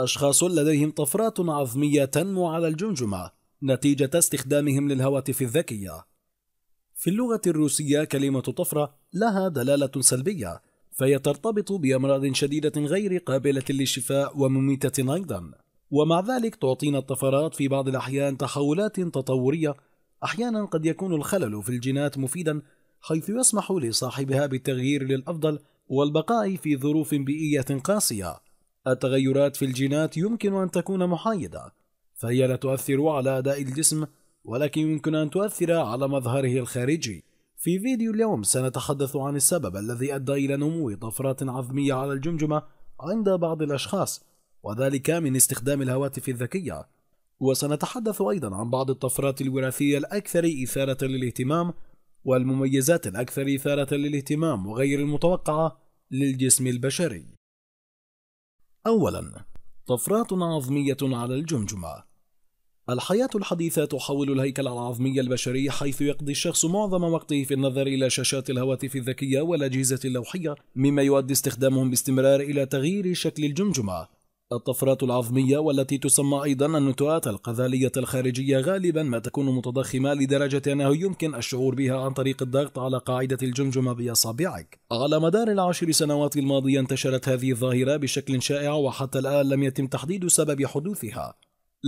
أشخاص لديهم طفرات عظمية تنمو على الجمجمة نتيجة استخدامهم للهواتف الذكية. في اللغة الروسية كلمة طفرة لها دلالة سلبية، فهي ترتبط بأمراض شديدة غير قابلة للشفاء ومميتة أيضًا. ومع ذلك تعطينا الطفرات في بعض الأحيان تحولات تطورية، أحيانًا قد يكون الخلل في الجينات مفيدًا حيث يسمح لصاحبها بالتغيير للأفضل والبقاء في ظروف بيئية قاسية. التغيرات في الجينات يمكن أن تكون محايدة فهي لا تؤثر على أداء الجسم ولكن يمكن أن تؤثر على مظهره الخارجي في فيديو اليوم سنتحدث عن السبب الذي أدى إلى نمو طفرات عظمية على الجمجمة عند بعض الأشخاص وذلك من استخدام الهواتف الذكية وسنتحدث أيضا عن بعض الطفرات الوراثية الأكثر إثارة للاهتمام والمميزات الأكثر إثارة للاهتمام وغير المتوقعة للجسم البشري أولا طفرات عظمية على الجمجمة الحياة الحديثة تحول الهيكل العظمي البشري حيث يقضي الشخص معظم وقته في النظر إلى شاشات الهواتف الذكية والأجهزة اللوحية مما يؤدي استخدامهم باستمرار إلى تغيير شكل الجمجمة الطفرات العظمية والتي تسمى أيضا النتوءات القذالية الخارجية غالبا ما تكون متضخمة لدرجة أنه يمكن الشعور بها عن طريق الضغط على قاعدة الجمجمة بأصابعك على مدار العشر سنوات الماضية انتشرت هذه الظاهرة بشكل شائع وحتى الآن لم يتم تحديد سبب حدوثها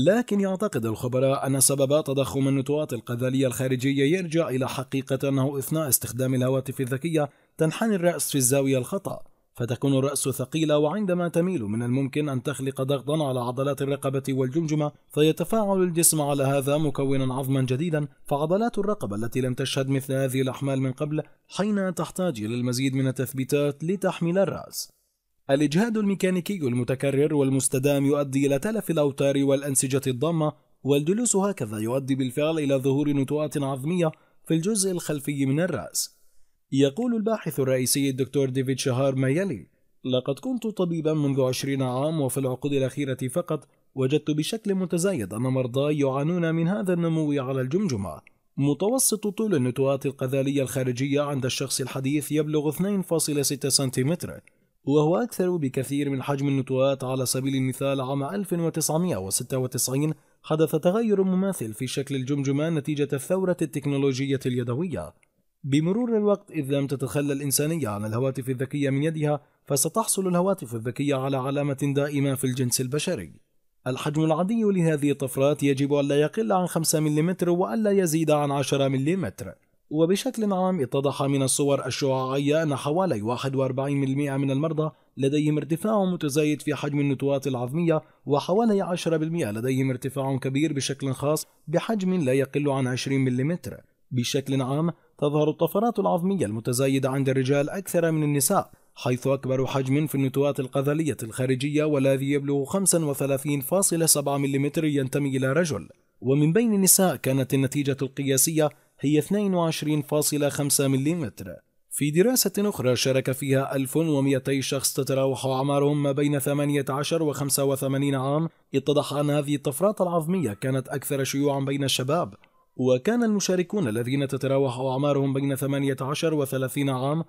لكن يعتقد الخبراء أن سبب تضخم النتوءات القذالية الخارجية يرجع إلى حقيقة أنه أثناء استخدام الهواتف الذكية تنحني الرأس في الزاوية الخطأ فتكون الرأس ثقيلة وعندما تميل من الممكن أن تخلق ضغطا على عضلات الرقبة والجمجمة فيتفاعل الجسم على هذا مكونا عظما جديدا فعضلات الرقبة التي لم تشهد مثل هذه الأحمال من قبل حين تحتاج إلى المزيد من التثبيتات لتحمل الرأس الإجهاد الميكانيكي المتكرر والمستدام يؤدي إلى تلف الأوتار والأنسجة الضامة والجلوس هكذا يؤدي بالفعل إلى ظهور نتوءات عظمية في الجزء الخلفي من الرأس يقول الباحث الرئيسي الدكتور ديفيد شهار ما يلي لقد كنت طبيبا منذ عشرين عام وفي العقود الأخيرة فقط وجدت بشكل متزايد أن مرضاي يعانون من هذا النمو على الجمجمة متوسط طول النتوءات القذالية الخارجية عند الشخص الحديث يبلغ 2.6 سنتيمتر وهو أكثر بكثير من حجم النتوءات على سبيل المثال عام 1996 حدث تغير مماثل في شكل الجمجمة نتيجة الثورة التكنولوجية اليدوية بمرور الوقت إذ لم تتخلى الإنسانية عن الهواتف الذكية من يدها فستحصل الهواتف الذكية على علامة دائمة في الجنس البشري الحجم العادي لهذه الطفرات يجب أن لا يقل عن 5 ملم وألا يزيد عن 10 ملم وبشكل عام اتضح من الصور الشعاعية أن حوالي 41% من المرضى لديهم ارتفاع متزايد في حجم النتوات العظمية وحوالي 10% لديهم ارتفاع كبير بشكل خاص بحجم لا يقل عن 20 ملم بشكل عام تظهر الطفرات العظمية المتزايدة عند الرجال أكثر من النساء حيث أكبر حجم في النتوات القذلية الخارجية والذي يبلغ 35.7 ملم ينتمي إلى رجل ومن بين النساء كانت النتيجة القياسية هي 22.5 ملم في دراسة أخرى شارك فيها 1200 شخص تتراوح أعمارهم ما بين 18 و 85 عام اتضح أن هذه الطفرات العظمية كانت أكثر شيوعا بين الشباب وكان المشاركون الذين تتراوح أعمارهم بين 18 و 30 عام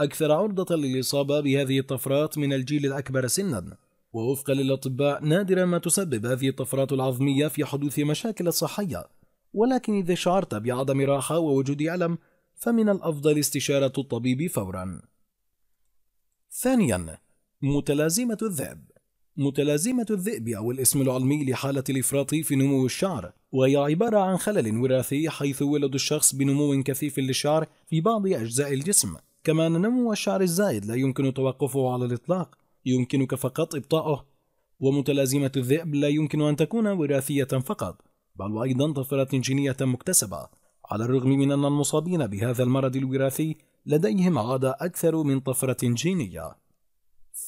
أكثر عرضة للإصابة بهذه الطفرات من الجيل الأكبر سنا ووفقا للأطباء نادرا ما تسبب هذه الطفرات العظمية في حدوث مشاكل صحية ولكن إذا شعرت بعدم راحة ووجود ألم فمن الأفضل استشارة الطبيب فورا ثانيا متلازمة الذئب متلازمة الذئب أو الاسم العلمي لحالة الإفراط في نمو الشعر وهي عبارة عن خلل وراثي حيث ولد الشخص بنمو كثيف للشعر في بعض أجزاء الجسم كما أن نمو الشعر الزائد لا يمكن توقفه على الإطلاق يمكنك فقط إبطاؤه ومتلازمة الذئب لا يمكن أن تكون وراثية فقط بل وأيضا طفرة جينية مكتسبة على الرغم من أن المصابين بهذا المرض الوراثي لديهم عادة أكثر من طفرة جينية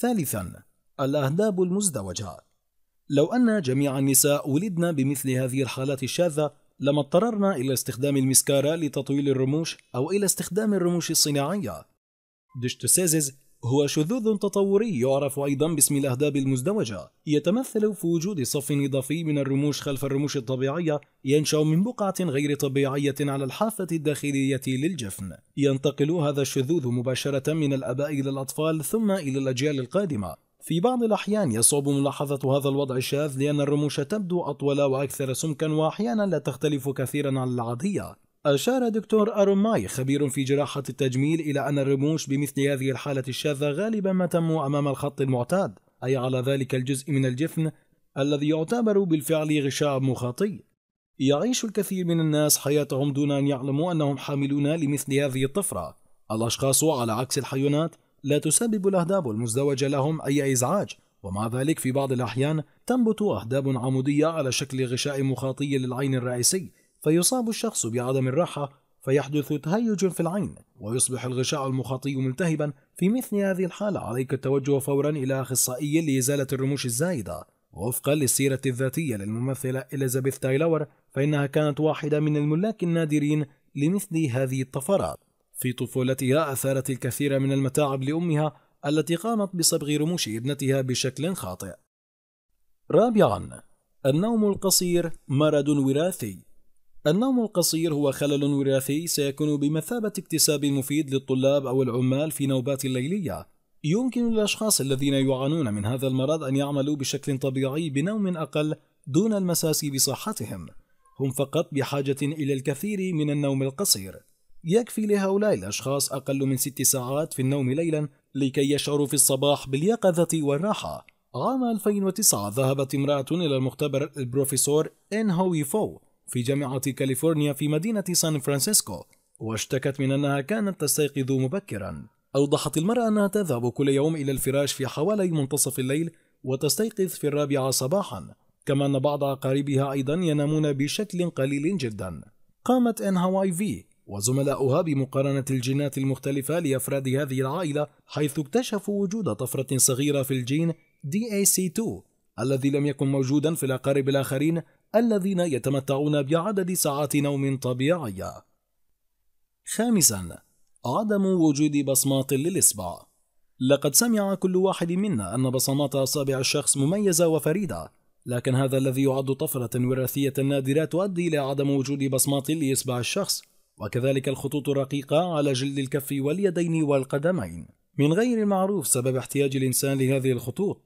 ثالثا الأهداب المزدوجة لو أن جميع النساء ولدن بمثل هذه الحالات الشاذة لما اضطررنا إلى استخدام المسكارة لتطويل الرموش أو إلى استخدام الرموش الصناعية. ديشتوسيزيز هو شذوذ تطوري يعرف أيضا باسم الأهداب المزدوجة يتمثل في وجود صف إضافي من الرموش خلف الرموش الطبيعية ينشأ من بقعة غير طبيعية على الحافة الداخلية للجفن ينتقل هذا الشذوذ مباشرة من الآباء إلى الأطفال ثم إلى الأجيال القادمة في بعض الأحيان يصعب ملاحظة هذا الوضع الشاذ لأن الرموش تبدو أطول وأكثر سمكا وأحيانا لا تختلف كثيرا عن العادية أشار دكتور أرون ماي خبير في جراحة التجميل إلى أن الرموش بمثل هذه الحالة الشاذة غالبا ما تم أمام الخط المعتاد أي على ذلك الجزء من الجفن الذي يعتبر بالفعل غشاء مخاطي يعيش الكثير من الناس حياتهم دون أن يعلموا أنهم حاملون لمثل هذه الطفرة الأشخاص على عكس الحيوانات لا تسبب الأهداب المزدوجة لهم أي إزعاج ومع ذلك في بعض الأحيان تنبت أهداب عمودية على شكل غشاء مخاطي للعين الرئيسي فيصاب الشخص بعدم الراحة فيحدث تهيج في العين ويصبح الغشاء المخاطي ملتهبا في مثل هذه الحالة عليك التوجه فورا إلى أخصائي لإزالة الرموش الزائدة وفقا للسيرة الذاتية للممثلة إليزابيث تايلور فإنها كانت واحدة من الملاك النادرين لمثل هذه الطفرات في طفولتها أثارت الكثير من المتاعب لأمها التي قامت بصبغ رموش ابنتها بشكل خاطئ. رابعاً: النوم القصير مرض وراثي. النوم القصير هو خلل وراثي سيكون بمثابة اكتساب مفيد للطلاب أو العمال في نوبات الليلية. يمكن للأشخاص الذين يعانون من هذا المرض أن يعملوا بشكل طبيعي بنوم أقل دون المساس بصحتهم. هم فقط بحاجة إلى الكثير من النوم القصير. يكفي لهؤلاء الأشخاص أقل من ست ساعات في النوم ليلا لكي يشعروا في الصباح باليقظة والراحة عام 2009 ذهبت امرأة إلى المختبر البروفيسور إن هوي فو في جامعة كاليفورنيا في مدينة سان فرانسيسكو واشتكت من أنها كانت تستيقظ مبكرا أوضحت المرأة أنها تذهب كل يوم إلى الفراش في حوالي منتصف الليل وتستيقظ في الرابعة صباحا كما أن بعض أقاربها أيضا ينامون بشكل قليل جدا قامت إن هواي في وزملاؤها بمقارنة الجينات المختلفة لأفراد هذه العائلة حيث اكتشفوا وجود طفرة صغيرة في الجين DAC2 الذي لم يكن موجودا في الأقارب الآخرين الذين يتمتعون بعدد ساعات نوم طبيعية. خامسا عدم وجود بصمات للإصبع لقد سمع كل واحد منا أن بصمات أصابع الشخص مميزة وفريدة لكن هذا الذي يعد طفرة وراثية نادرة تؤدي إلى عدم وجود بصمات لإصبع الشخص وكذلك الخطوط الرقيقة على جلد الكف واليدين والقدمين من غير المعروف سبب احتياج الإنسان لهذه الخطوط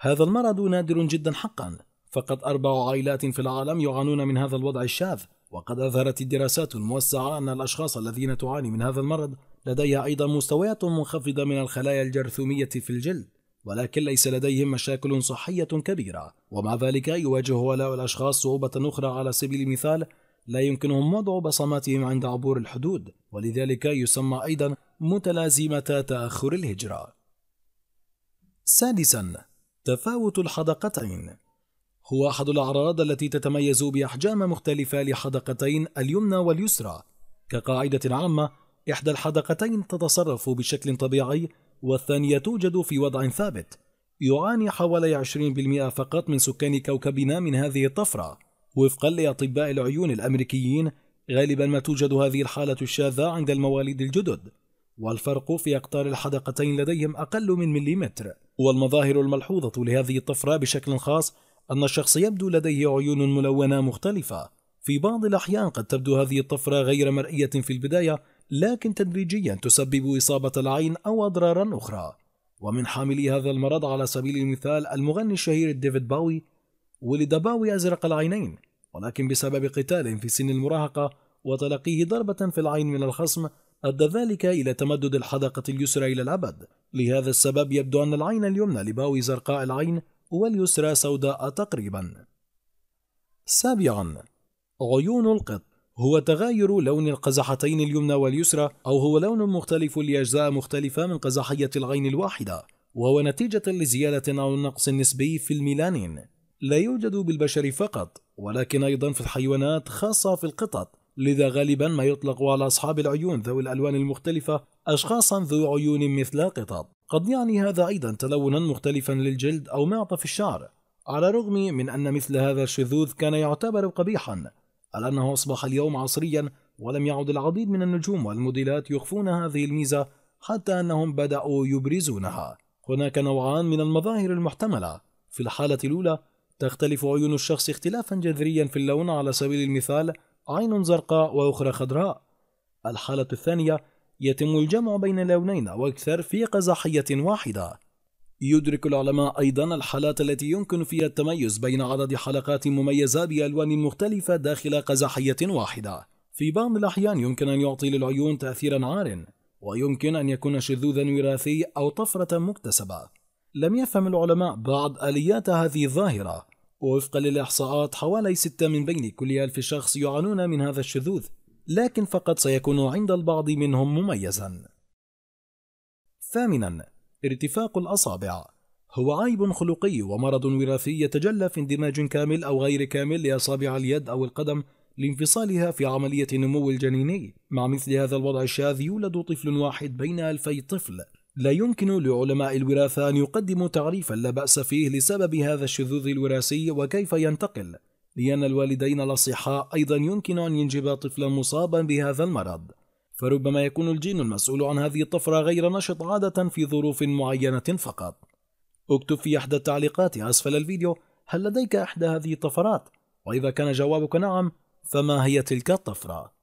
هذا المرض نادر جدا حقا فقط أربع عائلات في العالم يعانون من هذا الوضع الشاذ وقد أظهرت الدراسات الموسعة أن الأشخاص الذين تعاني من هذا المرض لديها أيضا مستويات منخفضة من الخلايا الجرثومية في الجلد ولكن ليس لديهم مشاكل صحية كبيرة ومع ذلك يواجه هؤلاء الأشخاص صعوبة أخرى على سبيل المثال لا يمكنهم وضع بصماتهم عند عبور الحدود ولذلك يسمى أيضا متلازمة تأخر الهجرة سادسا تفاوت الحدقتين هو أحد الأعراض التي تتميز بأحجام مختلفة لحدقتين اليمنى واليسرى كقاعدة عامة إحدى الحدقتين تتصرف بشكل طبيعي والثانية توجد في وضع ثابت يعاني حوالي 20% فقط من سكان كوكبنا من هذه الطفرة وفقا لأطباء العيون الأمريكيين غالبا ما توجد هذه الحالة الشاذة عند المواليد الجدد والفرق في أقطار الحدقتين لديهم أقل من مليمتر والمظاهر الملحوظة لهذه الطفرة بشكل خاص أن الشخص يبدو لديه عيون ملونة مختلفة في بعض الأحيان قد تبدو هذه الطفرة غير مرئية في البداية لكن تدريجيا تسبب إصابة العين أو أضرارا أخرى ومن حاملي هذا المرض على سبيل المثال المغني الشهير ديفيد باوي ولد باوي أزرق العينين ولكن بسبب قتال في سن المراهقة وتلقيه ضربة في العين من الخصم أدى ذلك إلى تمدد الحدقة اليسرى إلى الأبد لهذا السبب يبدو أن العين اليمنى لباوي زرقاء العين واليسرى سوداء تقريبا سابعا عيون القط هو تغاير لون القزحتين اليمنى واليسرى أو هو لون مختلف لأجزاء مختلفة من قزحية العين الواحدة وهو نتيجة لزيادة أو نقص نسبي في الميلانين لا يوجد بالبشر فقط ولكن أيضا في الحيوانات خاصة في القطط لذا غالبا ما يطلق على أصحاب العيون ذوي الألوان المختلفة أشخاصا ذو عيون مثل القطط قد يعني هذا أيضا تلونا مختلفا للجلد أو معطف الشعر على الرغم من أن مثل هذا الشذوذ كان يعتبر قبيحا ألا أنه أصبح اليوم عصريا ولم يعد العديد من النجوم والموديلات يخفون هذه الميزة حتى أنهم بدأوا يبرزونها هناك نوعان من المظاهر المحتملة في الحالة الأولى تختلف عيون الشخص اختلافا جذريا في اللون على سبيل المثال عين زرقاء وأخرى خضراء الحالة الثانية يتم الجمع بين لونين وأكثر في قزحية واحدة يدرك العلماء أيضا الحالات التي يمكن فيها التميز بين عدد حلقات مميزة بألوان مختلفة داخل قزحية واحدة في بعض الأحيان يمكن أن يعطي للعيون تأثيرا عار ويمكن أن يكون شذوذا وراثي أو طفرة مكتسبة لم يفهم العلماء بعض آليات هذه الظاهرة ووفقا للإحصاءات حوالي ستة من بين كل ألف شخص يعانون من هذا الشذوذ لكن فقط سيكون عند البعض منهم مميزا ثامنا ارتفاق الأصابع هو عيب خلقي ومرض وراثي يتجلى في اندماج كامل أو غير كامل لأصابع اليد أو القدم لانفصالها في عملية النمو الجنيني مع مثل هذا الوضع الشاذ يولد طفل واحد بين ألفي طفل لا يمكن لعلماء الوراثة أن يقدموا تعريفا لا بأس فيه لسبب هذا الشذوذ الوراثي وكيف ينتقل لأن الوالدين الأصحاء أيضا يمكن أن ينجب طفلا مصابا بهذا المرض فربما يكون الجين المسؤول عن هذه الطفرة غير نشط عادة في ظروف معينة فقط اكتب في إحدى التعليقات أسفل الفيديو هل لديك إحدى هذه الطفرات؟ وإذا كان جوابك نعم فما هي تلك الطفرة؟